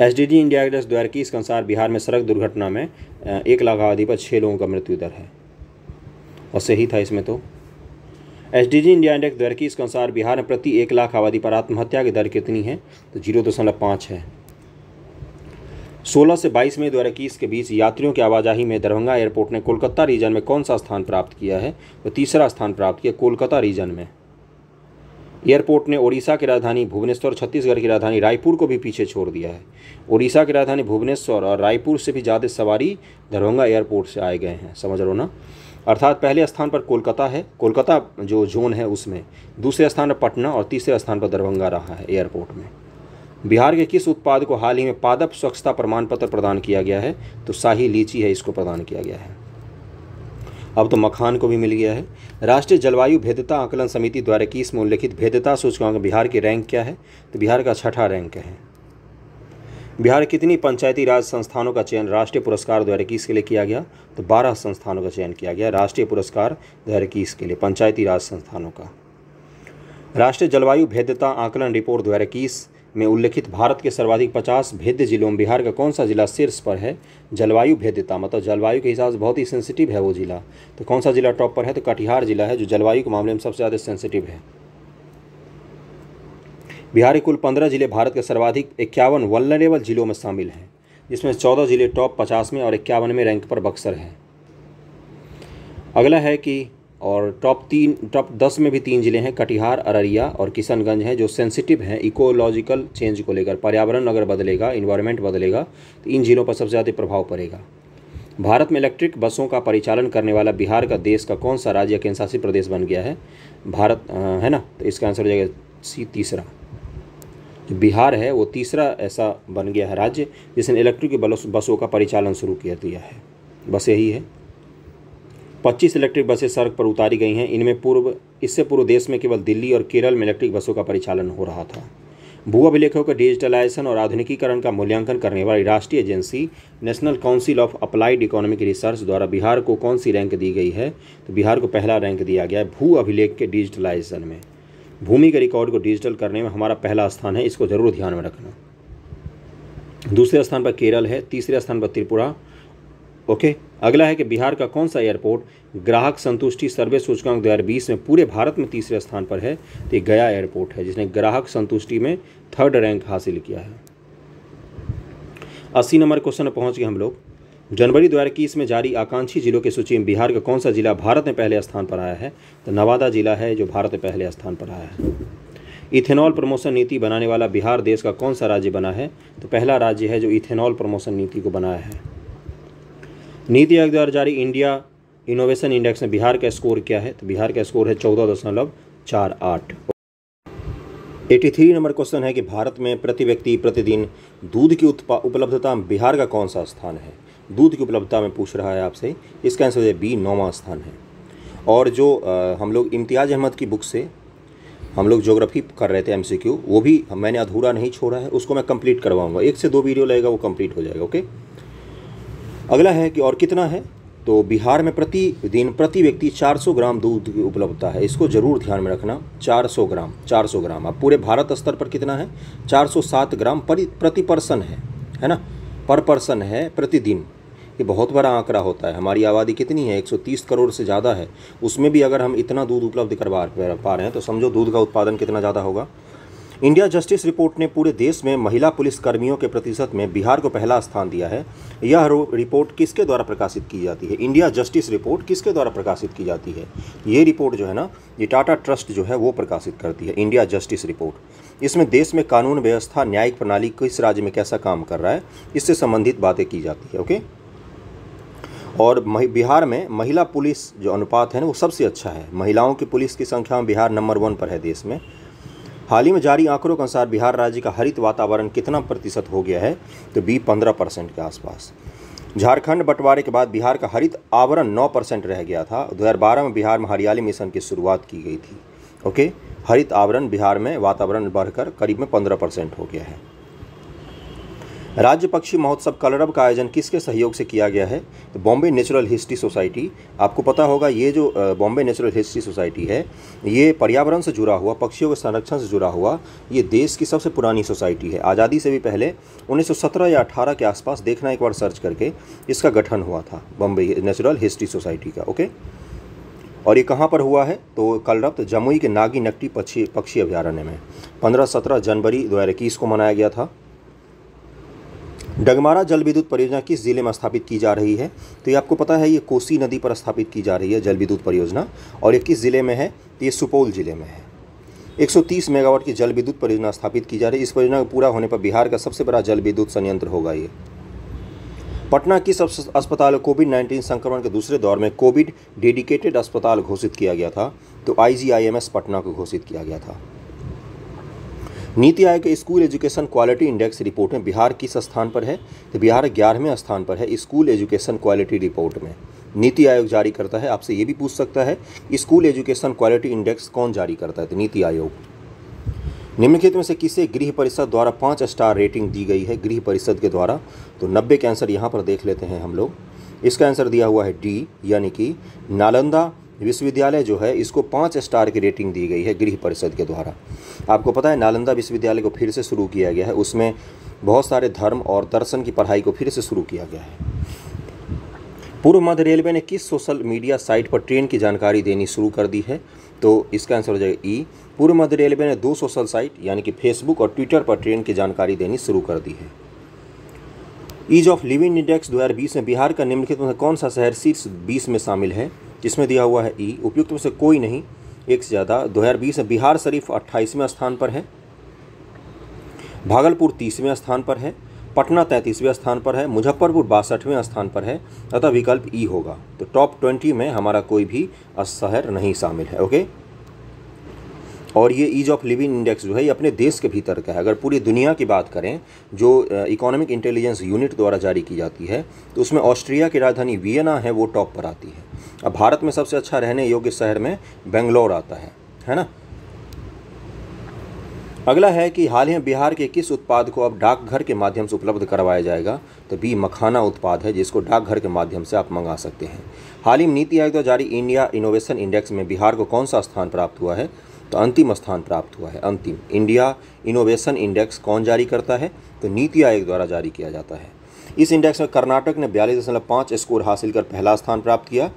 S D G India index द्वारा इक्कीस के अनुसार बिहार में सड़क दुर्घटना में एक लाख आबादी पर छः लोगों का मृत्यु दर है और सही था इसमें तो S D G India index द्वारा इक्कीस के अनुसार बिहार में प्रति एक लाख आबादी पर आत्महत्या की दर कितनी है तो जीरो दशमलव पाँच है 16 से 22 मई इक्कीस के बीच यात्रियों की आवाजाही में दरभंगा एयरपोर्ट ने कोलकाता रीजन में कौन सा स्थान प्राप्त किया है तो तीसरा स्थान प्राप्त किया कोलकाता रीजन में एयरपोर्ट ने ओडिशा की राजधानी भुवनेश्वर छत्तीसगढ़ की राजधानी रायपुर को भी पीछे छोड़ दिया है ओडिशा की राजधानी भुवनेश्वर और रायपुर से भी ज़्यादा सवारी दरभंगा एयरपोर्ट से आए गए हैं समझ लो ना अर्थात पहले स्थान पर कोलकाता है कोलकाता जो जोन है उसमें दूसरे स्थान पर पटना और तीसरे स्थान पर दरभंगा रहा है एयरपोर्ट में बिहार के किस उत्पाद को हाल ही में पादप स्वच्छता प्रमाण पत्र प्रदान किया गया है तो शाही लीची है इसको प्रदान किया गया है अब तो मखान को भी मिल गया है राष्ट्रीय जलवायु भेदता आकलन समिति द्वारा इक्कीस में उल्लेखित भेदता सूचकांक बिहार की रैंक क्या है तो बिहार का छठा रैंक है बिहार कितनी पंचायती राज संस्थानों का चयन राष्ट्रीय पुरस्कार दो इक्कीस के लिए किया गया तो बारह संस्थानों का चयन किया गया राष्ट्रीय पुरस्कार दो इक्कीस के लिए पंचायती राज संस्थानों का राष्ट्रीय जलवायु भेदता आकलन रिपोर्ट दो इक्कीस में उल्लेखित भारत के सर्वाधिक 50 भेद्य जिलों में बिहार का कौन सा जिला शीर्ष पर है जलवायु भेद्यता मतलब जलवायु के हिसाब से बहुत ही सेंसिटिव है वो ज़िला तो कौन सा ज़िला टॉप पर है तो कटिहार ज़िला है जो जलवायु के मामले में सबसे ज़्यादा सेंसिटिव है बिहार के कुल पंद्रह जिले भारत के सर्वाधिक इक्यावन वनरेबल जिलों में शामिल हैं जिसमें चौदह जिले टॉप पचास में और इक्यावनवें रैंक पर बक्सर हैं अगला है कि और टॉप तीन टॉप दस में भी तीन ज़िले हैं कटिहार अररिया और किशनगंज हैं जो सेंसिटिव हैं इकोलॉजिकल चेंज को लेकर पर्यावरण अगर बदलेगा इन्वायरमेंट बदलेगा तो इन ज़िलों पर सबसे ज़्यादा प्रभाव पड़ेगा भारत में इलेक्ट्रिक बसों का परिचालन करने वाला बिहार का देश का कौन सा राज्य केंद्रशासित प्रदेश बन गया है भारत आ, है ना तो इसका आंसर हो जाएगा सी तीसरा जो बिहार है वो तीसरा ऐसा बन गया है राज्य जिसने इलेक्ट्रिक बसों का परिचालन शुरू किया दिया है बस यही है पच्चीस इलेक्ट्रिक बसें सड़क पर उतारी गई हैं इनमें पूर्व इससे पूर्व देश में केवल दिल्ली और केरल में इलेक्ट्रिक बसों का परिचालन हो रहा था भू अभिलेखों के डिजिटलाइजेशन और आधुनिकीकरण का मूल्यांकन करने वाली राष्ट्रीय agency national council of applied economic research द्वारा बिहार को कौन सी रैंक दी गई है तो बिहार को पहला रैंक दिया गया है भू अभिलेख के डिजिटलाइजेशन में भूमि के रिकॉर्ड को डिजिटल करने में हमारा पहला स्थान है इसको जरूर ध्यान में रखना दूसरे स्थान पर केरल है तीसरे स्थान पर त्रिपुरा ओके अगला है कि बिहार का कौन सा एयरपोर्ट ग्राहक संतुष्टि सर्वे सूचकांक 2020 में पूरे भारत में तीसरे स्थान पर है तो ये गया एयरपोर्ट है जिसने ग्राहक संतुष्टि में थर्ड रैंक हासिल किया है अस्सी नंबर क्वेश्चन में गए हम लोग जनवरी दो में जारी आकांक्षी जिलों की सूची में बिहार का कौन सा जिला भारत में पहले स्थान पर आया है तो नवादा जिला है जो भारत में पहले स्थान पर आया है इथेनॉल प्रमोशन नीति बनाने वाला बिहार देश का कौन सा राज्य बना है तो पहला राज्य है जो इथेनॉल प्रमोशन नीति को बनाया है नीति आयोग द्वारा जारी इंडिया इनोवेशन इंडेक्स में बिहार का स्कोर क्या है तो बिहार का स्कोर है चौदह दशमलव चार आठ एटी थ्री नंबर क्वेश्चन है कि भारत में प्रति व्यक्ति प्रतिदिन दूध की उपलब्धता में बिहार का कौन सा स्थान है दूध की उपलब्धता में पूछ रहा है आपसे इसका आंसर है बी नौवा स्थान है और जो आ, हम लोग इम्तियाज़ अहमद की बुक से हम लोग ज्योग्राफी कर रहे थे एम वो भी मैंने अधूरा नहीं छोड़ा है उसको मैं कंप्लीट करवाऊंगा एक से दो वीडियो लगेगा वो कंप्लीट हो जाएगा ओके अगला है कि और कितना है तो बिहार में प्रति दिन प्रति व्यक्ति 400 ग्राम दूध की उपलब्धता है इसको जरूर ध्यान में रखना 400 ग्राम 400 ग्राम अब पूरे भारत स्तर पर कितना है 407 ग्राम पर प्रति पर्सन है है ना पर पर्सन है प्रतिदिन ये बहुत बड़ा आंकड़ा होता है हमारी आबादी कितनी है 130 करोड़ से ज़्यादा है उसमें भी अगर हम इतना दूध उपलब्ध करवा पा रहे हैं तो समझो दूध का उत्पादन कितना ज़्यादा होगा इंडिया जस्टिस रिपोर्ट ने पूरे देश में महिला पुलिस कर्मियों के प्रतिशत में बिहार को पहला स्थान दिया है यह रिपोर्ट किसके द्वारा प्रकाशित की जाती है इंडिया जस्टिस रिपोर्ट किसके द्वारा प्रकाशित की जाती है ये रिपोर्ट जो है ना ये टाटा ट्रस्ट जो है वो प्रकाशित करती है इंडिया जस्टिस रिपोर्ट इसमें देश में कानून व्यवस्था न्यायिक प्रणाली किस राज्य में कैसा काम कर रहा है इससे संबंधित बातें की जाती है ओके और बिहार में महिला पुलिस जो अनुपात है ना वो सबसे अच्छा है महिलाओं की पुलिस की संख्या में बिहार नंबर वन पर है देश में हाल ही में जारी आंकड़ों के अनुसार बिहार राज्य का हरित वातावरण कितना प्रतिशत हो गया है तो बी पंद्रह परसेंट के आसपास झारखंड बंटवारे के बाद बिहार का हरित आवरण 9 परसेंट रह गया था 2012 में बिहार में हरियाली मिशन की शुरुआत की गई थी ओके हरित आवरण बिहार में वातावरण बढ़कर करीब में 15 परसेंट हो गया है राज्य पक्षी महोत्सव कलरब का आयोजन किसके सहयोग से किया गया है तो बॉम्बे नेचुरल हिस्ट्री सोसाइटी आपको पता होगा ये जो बॉम्बे नेचुरल हिस्ट्री सोसाइटी है ये पर्यावरण से जुड़ा हुआ पक्षियों के संरक्षण से जुड़ा हुआ ये देश की सबसे पुरानी सोसाइटी है आज़ादी से भी पहले 1917 या 18 के आसपास देखना एक बार सर्च करके इसका गठन हुआ था बॉम्बे नेचुरल हिस्ट्री सोसाइटी का ओके और ये कहाँ पर हुआ है तो कलरप्त जमुई के नागी नकटी पक्षी पक्षी अभ्यारण्य में पंद्रह सत्रह जनवरी दो को मनाया गया था डगमारा जल विद्युत परियोजना किस ज़िले में स्थापित की जा रही है तो ये आपको पता है ये कोसी नदी पर स्थापित की जा रही है जल विद्युत परियोजना और ये किस ज़िले में है तो ये सुपौल ज़िले में है 130 मेगावाट की जल विद्युत परियोजना स्थापित की जा रही है इस परियोजना के पूरा होने पर बिहार का सबसे बड़ा जल विद्युत संयंत्र होगा ये पटना किस अस्पताल को कोविड नाइन्टीन संक्रमण के दूसरे दौर में कोविड डेडिकेटेड अस्पताल घोषित किया गया था तो आई पटना को घोषित किया गया था नीति आयोग के school education quality index report में बिहार किस स्थान पर है तो बिहार ग्यारहवें स्थान पर है स्कूल एजुकेशन क्वालिटी रिपोर्ट में नीति आयोग जारी करता है आपसे ये भी पूछ सकता है स्कूल एजुकेशन क्वालिटी इंडेक्स कौन जारी करता है तो नीति आयोग निम्नलिखित में से किसे गृह परिषद द्वारा पाँच स्टार रेटिंग दी गई है गृह परिषद के द्वारा तो नब्बे के आंसर यहाँ पर देख लेते हैं हम लोग इसका आंसर दिया हुआ है डी यानी कि नालंदा विश्वविद्यालय जो है इसको पाँच स्टार की रेटिंग दी गई है गृह परिषद के द्वारा आपको पता है नालंदा विश्वविद्यालय को फिर से शुरू किया गया है उसमें बहुत सारे धर्म और दर्शन की पढ़ाई को फिर से शुरू किया गया है पूर्व मध्य रेलवे ने किस सोशल मीडिया साइट पर ट्रेन की जानकारी देनी शुरू कर दी है तो इसका आंसर हो जाएगा ई पूर्व मध्य रेलवे ने दो सोशल साइट यानी कि फेसबुक और ट्विटर पर ट्रेन की जानकारी देनी शुरू कर दी है ईज ऑफ लिविंग इंडेक्स दो में बिहार का निम्नलिखित में कौन सा शहर शीर्ष बीस में शामिल है जिसमें दिया हुआ है ई e, उपयुक्त में से कोई नहीं एक से ज़्यादा 2020 में बिहार शरीफ अट्ठाईसवें स्थान पर है भागलपुर तीसवें स्थान पर है पटना तैंतीसवें स्थान पर है मुजफ्फरपुर बासठवें स्थान पर है अतः विकल्प ई e होगा तो टॉप ट्वेंटी में हमारा कोई भी शहर नहीं शामिल है ओके और ये ईज ऑफ लिविंग इंडेक्स जो है ये अपने देश के भीतर का है अगर पूरी दुनिया की बात करें जो इकोनॉमिक इंटेलिजेंस यूनिट द्वारा जारी की जाती है तो उसमें ऑस्ट्रिया की राजधानी वियना है वो टॉप पर आती है अब भारत में सबसे अच्छा रहने योग्य शहर में बेंगलोर आता है है ना अगला है कि हाल ही में बिहार के किस उत्पाद को अब डाकघर के माध्यम से उपलब्ध करवाया जाएगा तो बी मखाना उत्पाद है जिसको डाकघर के माध्यम से आप मंगा सकते हैं हाल ही में नीति आयोग द्वारा जारी इंडिया इनोवेशन इंडेक्स में बिहार को कौन सा स्थान प्राप्त हुआ है तो अंतिम स्थान प्राप्त हुआ है अंतिम इंडिया इनोवेशन इंडेक्स कौन जारी करता है तो नीति आयोग द्वारा जारी किया जाता है इस इंडेक्स में कर्नाटक ने बयालीस दशमलव पाँच स्कोर हासिल कर पहला स्थान प्राप्त किया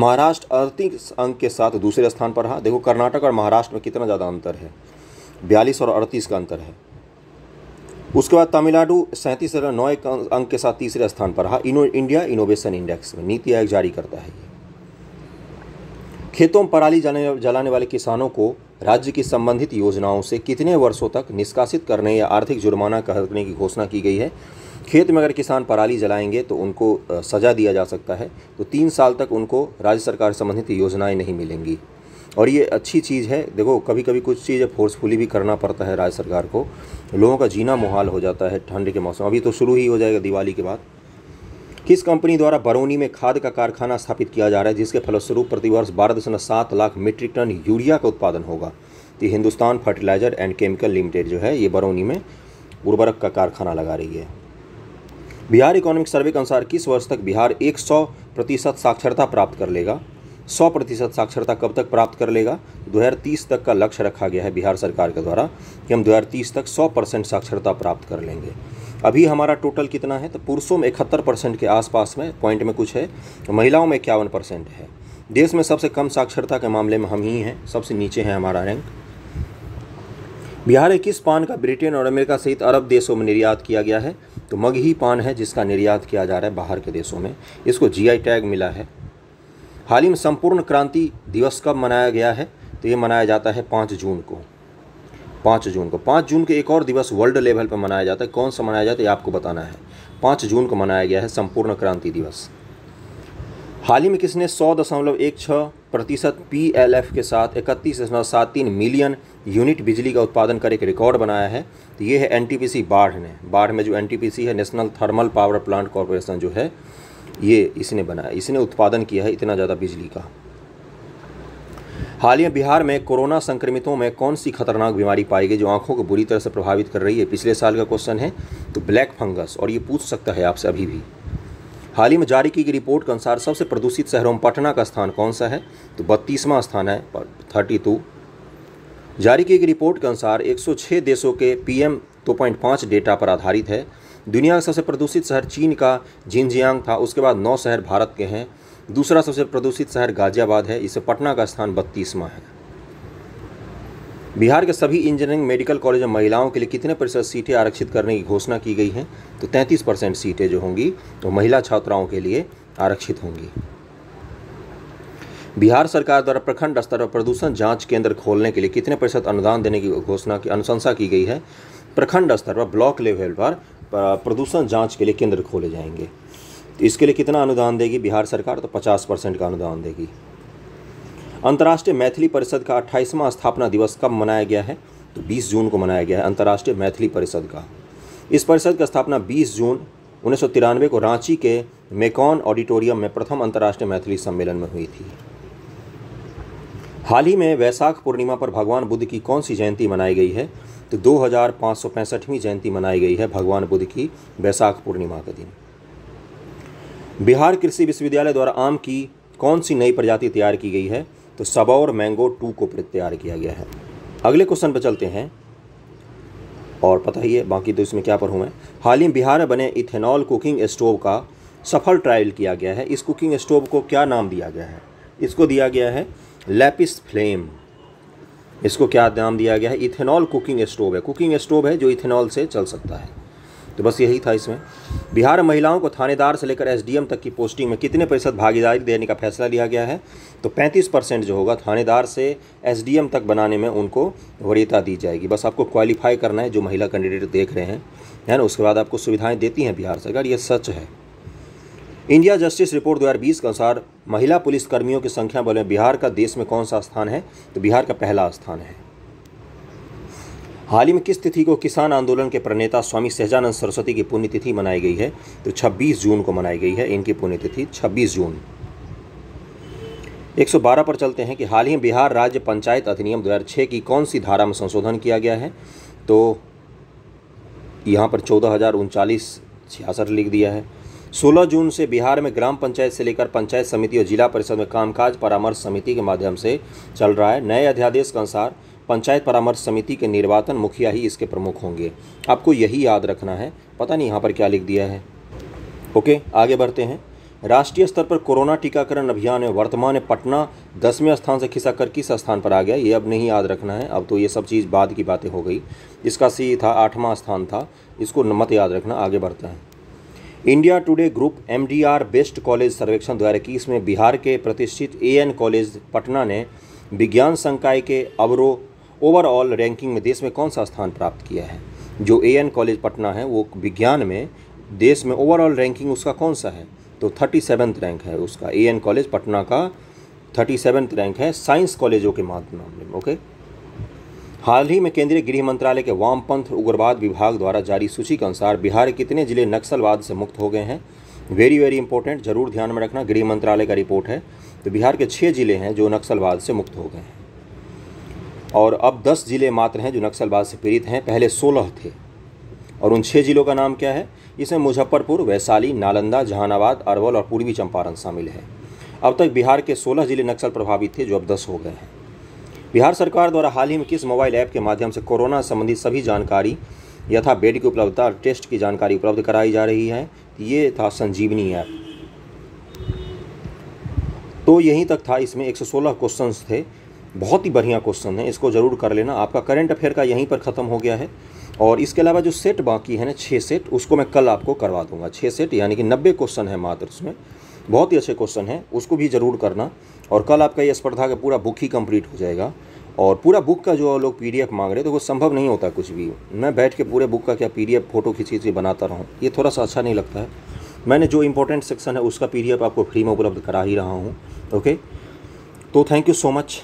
महाराष्ट्र अड़तीस अंक के साथ दूसरे स्थान पर रहा देखो कर्नाटक और महाराष्ट्र में कितना ज़्यादा अंतर है बयालीस और अड़तीस का अंतर है उसके बाद तमिलनाडु सैंतीस नौ अंक के साथ तीसरे स्थान पर रहा इनो इंडिया इनोवेशन इंडेक्स में नीति आयोग जारी करता है खेतों में पराली जलाने जलाने वाले किसानों को राज्य की संबंधित योजनाओं से कितने वर्षों तक निष्कासित करने या आर्थिक जुर्माना करने की घोषणा की गई है खेत में अगर किसान पराली जलाएंगे तो उनको सज़ा दिया जा सकता है तो तीन साल तक उनको राज्य सरकार संबंधित योजनाएं नहीं मिलेंगी और ये अच्छी चीज़ है देखो कभी कभी कुछ चीज़ें फोर्सफुली भी करना पड़ता है राज्य सरकार को लोगों का जीना मुहाल हो जाता है ठंड के मौसम अभी तो शुरू ही हो जाएगा दिवाली के बाद किस कंपनी द्वारा बरौनी में खाद का कारखाना स्थापित किया जा रहा है जिसके फलस्वरूप प्रतिवर्ष बारह दशमलव सात लाख मीट्रिक टन यूरिया का उत्पादन होगा तो Hindustan fertilizer and chemical limited जो है ये बरौनी में उर्वरक का कारखाना लगा रही है बिहार इकोनॉमिक सर्वे के अनुसार किस वर्ष तक बिहार एक सौ प्रतिशत साक्षरता प्राप्त कर लेगा सौ प्रतिशत साक्षरता कब तक प्राप्त कर लेगा 2030 तक का लक्ष्य रखा गया है बिहार सरकार के द्वारा कि हम 2030 तक 100 परसेंट साक्षरता प्राप्त कर लेंगे अभी हमारा टोटल कितना है तो पुरुषों में इकहत्तर परसेंट के आसपास में पॉइंट में कुछ है महिलाओं में इक्यावन परसेंट है देश में सबसे कम साक्षरता के मामले में हम ही हैं सबसे नीचे है हमारा रैंक बिहार के किस पान का ब्रिटेन और अमेरिका सहित अरब देशों में निर्यात किया गया है तो मग ही पान है जिसका निर्यात किया जा रहा है बाहर के देशों में इसको जीआई टैग मिला है हाल ही में संपूर्ण क्रांति दिवस कब मनाया गया है तो ये मनाया जाता है पाँच जून को पाँच जून को पाँच जून के एक और दिवस वर्ल्ड लेवल पर मनाया जाता है कौन सा मनाया जाता है ये आपको बताना है पाँच जून को मनाया गया है संपूर्ण क्रांति दिवस हाल ही में किसने सौ दशमलव एक छः प्रतिशत पी एल एफ के साथ इकतीस दशमलव सात तीन मिलियन यूनिट बिजली का उत्पादन कर एक रिकॉर्ड बनाया है तो ये है एन टी पी सी बाढ़ ने बाढ़ में जो एन टी पी सी है national thermal power plant corporation जो है ये इसने बनाया इसने उत्पादन किया है इतना ज़्यादा बिजली का हाल ही में बिहार में कोरोना संक्रमितों में कौन सी खतरनाक बीमारी पाई गई जो आंखों को बुरी तरह से प्रभावित कर रही है पिछले साल का क्वेश्चन है तो ब्लैक फंगस और ये पूछ सकता है आपसे अभी भी हाल ही में जारी की गई रिपोर्ट के अनुसार सबसे प्रदूषित शहरों में पटना का स्थान कौन सा है तो बत्तीसवां स्थान है थर्टी टू जारी की गई रिपोर्ट के अनुसार 106 देशों के पीएम 2.5 डेटा पर आधारित है दुनिया का सबसे प्रदूषित शहर चीन का जिनजियांग था उसके बाद नौ शहर भारत के हैं दूसरा सबसे प्रदूषित शहर गाजियाबाद है इसे पटना का स्थान बत्तीसवां है बिहार के सभी इंजीनियरिंग मेडिकल कॉलेज में महिलाओं के लिए कितने प्रतिशत सीटें आरक्षित करने की घोषणा की गई है तो 33 परसेंट सीटें जो होंगी वो तो महिला छात्राओं के लिए आरक्षित होंगी बिहार सरकार द्वारा प्रखंड स्तर पर प्रदूषण जांच केंद्र खोलने के लिए कितने प्रतिशत अनुदान देने की घोषणा की अनुशंसा की गई है प्रखंड स्तर पर ब्लॉक लेवल पर प्रदूषण जाँच के लिए केंद्र खोले जाएंगे तो इसके लिए कितना अनुदान देगी बिहार सरकार तो पचास परसेंट का अनुदान देगी अंतर्राष्ट्रीय मैथिली परिषद का अट्ठाईसवां स्थापना दिवस कब मनाया गया है तो 20 जून को मनाया गया है अंतर्राष्ट्रीय मैथिली परिषद का इस परिषद का स्थापना 20 जून उन्नीस को रांची के मेकॉन ऑडिटोरियम में प्रथम अंतर्राष्ट्रीय मैथिली सम्मेलन में हुई थी हाल ही में वैशाख पूर्णिमा पर भगवान बुद्ध की कौन सी जयंती मनाई गई है तो दो जयंती मनाई गई है भगवान बुद्ध की वैशाख पूर्णिमा के दिन बिहार कृषि विश्वविद्यालय द्वारा आम की कौन सी नई प्रजाति तैयार की गई है तो सबौर मैंगो टू को प्रत्यार किया गया है अगले क्वेश्चन पर चलते हैं और पता ही है बाकी तो इसमें क्या पर हूँ मैं हाल ही बिहार में बने इथेनॉल कुकिंग स्टोव का सफल ट्रायल किया गया है इस कुकिंग स्टोव को क्या नाम दिया गया है इसको दिया गया है लेपिस फ्लेम इसको क्या नाम दिया गया है इथेनॉल कुकिंग स्टोव है कुकिंग स्टोव है जो इथेनॉल से चल सकता है तो बस यही था इसमें बिहार महिलाओं को थानेदार से लेकर एसडीएम तक की पोस्टिंग में कितने प्रतिशत भागीदारी देने का फैसला लिया गया है तो 35 परसेंट जो होगा थानेदार से एसडीएम तक बनाने में उनको वरीयता दी जाएगी बस आपको क्वालिफाई करना है जो महिला कैंडिडेट देख रहे हैं है ना उसके बाद आपको सुविधाएँ देती हैं बिहार सरकार ये सच है इंडिया जस्टिस रिपोर्ट 2020 के अनुसार महिला पुलिसकर्मियों की संख्या बोले बिहार का देश में कौन सा स्थान है तो बिहार का पहला स्थान है हाल ही में किस तिथि को किसान आंदोलन के प्रणेता स्वामी सहजानंद सरस्वती की पुण्यतिथि मनाई गई है तो 26 जून को मनाई गई है इनकी पुण्यतिथि 26 जून 112 पर चलते हैं कि हाल ही में बिहार राज्य पंचायत अधिनियम 2006 की कौन सी धारा में संशोधन किया गया है तो यहाँ पर चौदह हज़ार उनचालीस छियासठ लिख दिया है 16 जून से बिहार में ग्राम पंचायत से लेकर पंचायत समिति और जिला परिषद में कामकाज परामर्श समिति के माध्यम से चल रहा है नए अध्यादेश के अनुसार पंचायत परामर्श समिति के निर्वाचन मुखिया ही इसके प्रमुख होंगे आपको यही याद रखना है पता नहीं यहाँ पर क्या लिख दिया है ओके आगे बढ़ते हैं राष्ट्रीय स्तर पर कोरोना टीकाकरण अभियान में वर्तमान पटना दसवें स्थान से खिसा कर किस स्थान पर आ गया ये अब नहीं याद रखना है अब तो ये सब चीज़ बाद की बातें हो गई इसका सी था आठवां स्थान था इसको मत याद रखना आगे बढ़ता है India today group MDR best college सर्वेक्षण दो इक्कीस में बिहार के प्रतिष्ठित ए कॉलेज पटना ने विज्ञान संकाय के अवरोह ओवरऑल रैंकिंग में देश में कौन सा स्थान प्राप्त किया है जो ए एन कॉलेज पटना है वो विज्ञान में देश में ओवरऑल रैंकिंग उसका कौन सा है तो थर्टी सेवन्थ रैंक है उसका ए एन कॉलेज पटना का थर्टी सेवन्थ रैंक है साइंस कॉलेजों के मामले में ओके हाल ही में केंद्रीय गृह मंत्रालय के वामपंथ उग्रवाद विभाग द्वारा जारी सूची के अनुसार बिहार के कितने जिले नक्सलवाद से मुक्त हो गए हैं वेरी वेरी इंपॉर्टेंट जरूर ध्यान में रखना गृह मंत्रालय का रिपोर्ट है तो बिहार के छः जिले हैं जो नक्सलवाद से मुक्त हो गए हैं और अब दस ज़िले मात्र हैं जो नक्सलवाद से पीड़ित हैं पहले सोलह थे और उन छः ज़िलों का नाम क्या है इसमें मुजफ्फरपुर वैशाली नालंदा जहानाबाद अरवल और पूर्वी चंपारण शामिल है अब तक बिहार के सोलह ज़िले नक्सल प्रभावित थे जो अब दस हो गए हैं बिहार सरकार द्वारा हाल ही में किस मोबाइल ऐप के माध्यम से कोरोना संबंधी सभी जानकारी यथा बेड की उपलब्धता और टेस्ट की जानकारी उपलब्ध कराई जा रही है ये था संजीवनी ऐप तो यहीं तक था इसमें 116 क्वेश्चंस थे बहुत ही बढ़िया क्वेश्चन है इसको ज़रूर कर लेना आपका करंट अफेयर का यहीं पर ख़त्म हो गया है और इसके अलावा जो सेट बाकी है ना छः सेट उसको मैं कल आपको करवा दूंगा छः सेट यानी कि नब्बे क्वेश्चन है मात्र उसमें बहुत ही अच्छे क्वेश्चन हैं उसको भी ज़रूर करना और कल आपका ये स्पर्धा का पूरा बुक ही कंप्लीट हो जाएगा और पूरा बुक का जो लोग पी मांग रहे तो वो संभव नहीं होता कुछ भी मैं बैठ के पूरे बुक का क्या पी फ़ोटो खींच खींच बनाता रहूँ ये थोड़ा सा अच्छा नहीं लगता है मैंने जो इंपॉर्टेंट सेक्शन है उसका पी आपको फ्री में उपलब्ध करा ही रहा हूँ ओके तो थैंक यू सो मच